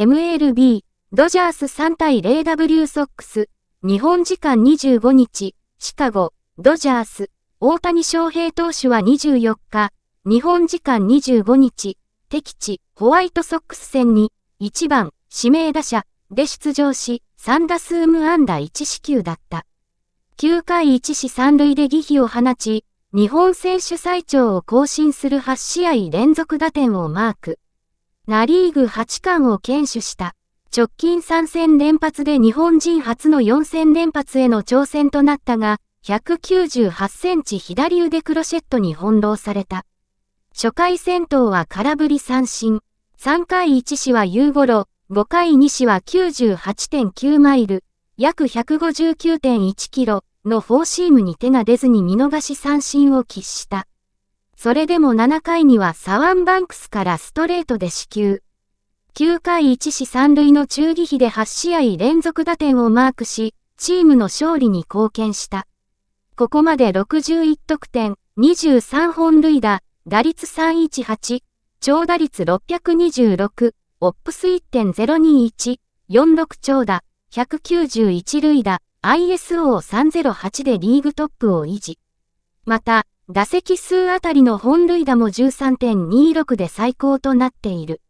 MLB、ドジャース3対 0W ソックス、日本時間25日、シカゴ、ドジャース、大谷翔平投手は24日、日本時間25日、敵地、ホワイトソックス戦に、1番、指名打者、で出場し、3打数無安打1死球だった。9回1死3塁で疑義を放ち、日本選手最長を更新する8試合連続打点をマーク。ナリーグ8冠を堅守した。直近3戦連発で日本人初の4戦連発への挑戦となったが、198センチ左腕クロシェットに翻弄された。初回戦闘は空振り三振。3回1死は夕頃、5回2死は98.9マイル、約159.1キロのフォーシームに手が出ずに見逃し三振を喫した。それでも7回にはサワンバンクスからストレートで死給。9回1死3塁の中義比で8試合連続打点をマークし、チームの勝利に貢献した。ここまで61得点、23本塁打、打率318、長打率626、オップス1.021、46長打、191塁打、ISO308 でリーグトップを維持。また、打席数あたりの本塁打も13.26で最高となっている。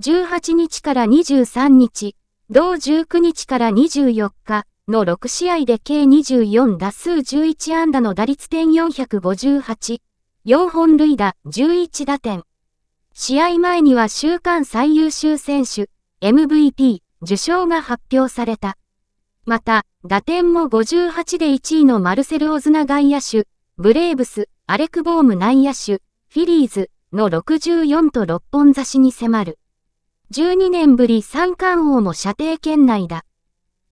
18日から23日、同19日から24日の6試合で計24打数11安打の打率点458、4本塁打11打点。試合前には週間最優秀選手、MVP、受賞が発表された。また、打点も58で1位のマルセル・オズナ外野手、ブレーブス、アレクボーム内野手、フィリーズの64と6本差しに迫る。12年ぶり三冠王も射程圏内だ。